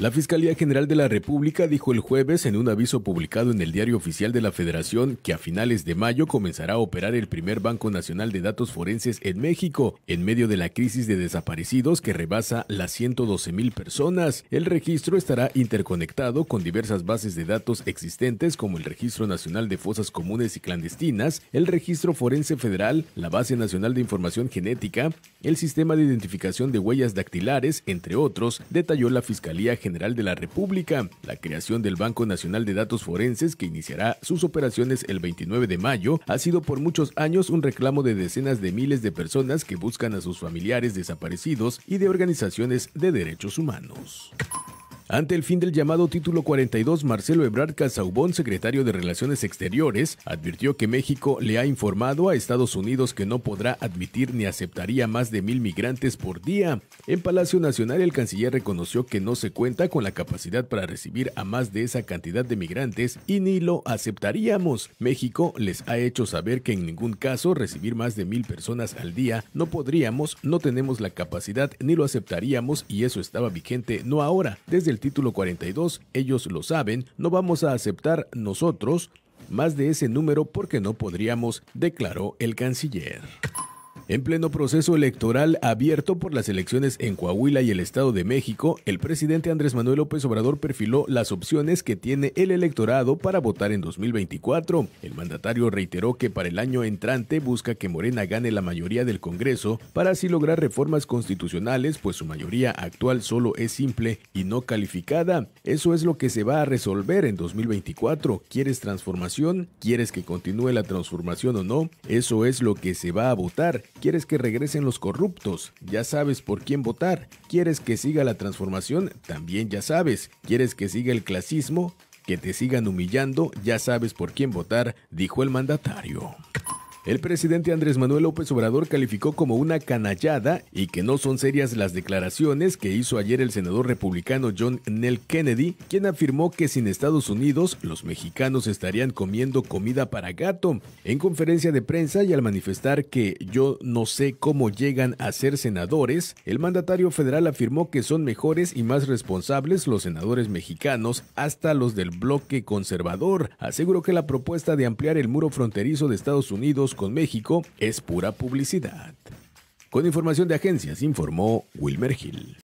La Fiscalía General de la República dijo el jueves en un aviso publicado en el Diario Oficial de la Federación que a finales de mayo comenzará a operar el primer Banco Nacional de Datos Forenses en México, en medio de la crisis de desaparecidos que rebasa las 112 mil personas. El registro estará interconectado con diversas bases de datos existentes como el Registro Nacional de Fosas Comunes y Clandestinas, el Registro Forense Federal, la Base Nacional de Información Genética, el Sistema de Identificación de Huellas Dactilares, entre otros, detalló la Fiscalía General General de la República la creación del Banco Nacional de Datos Forenses que iniciará sus operaciones el 29 de mayo ha sido por muchos años un reclamo de decenas de miles de personas que buscan a sus familiares desaparecidos y de organizaciones de derechos humanos. Ante el fin del llamado título 42, Marcelo Ebrard Casaubón, secretario de Relaciones Exteriores, advirtió que México le ha informado a Estados Unidos que no podrá admitir ni aceptaría más de mil migrantes por día. En Palacio Nacional, el canciller reconoció que no se cuenta con la capacidad para recibir a más de esa cantidad de migrantes y ni lo aceptaríamos. México les ha hecho saber que en ningún caso recibir más de mil personas al día no podríamos, no tenemos la capacidad ni lo aceptaríamos y eso estaba vigente no ahora, desde el título 42, ellos lo saben, no vamos a aceptar nosotros más de ese número porque no podríamos, declaró el canciller. En pleno proceso electoral abierto por las elecciones en Coahuila y el Estado de México, el presidente Andrés Manuel López Obrador perfiló las opciones que tiene el electorado para votar en 2024. El mandatario reiteró que para el año entrante busca que Morena gane la mayoría del Congreso para así lograr reformas constitucionales, pues su mayoría actual solo es simple y no calificada. Eso es lo que se va a resolver en 2024. ¿Quieres transformación? ¿Quieres que continúe la transformación o no? Eso es lo que se va a votar Quieres que regresen los corruptos, ya sabes por quién votar. Quieres que siga la transformación, también ya sabes. Quieres que siga el clasismo, que te sigan humillando, ya sabes por quién votar, dijo el mandatario. El presidente Andrés Manuel López Obrador calificó como una canallada y que no son serias las declaraciones que hizo ayer el senador republicano John Nell Kennedy, quien afirmó que sin Estados Unidos los mexicanos estarían comiendo comida para gato. En conferencia de prensa y al manifestar que yo no sé cómo llegan a ser senadores, el mandatario federal afirmó que son mejores y más responsables los senadores mexicanos hasta los del bloque conservador. Aseguró que la propuesta de ampliar el muro fronterizo de Estados Unidos con México es pura publicidad. Con información de agencias informó Wilmer Hill.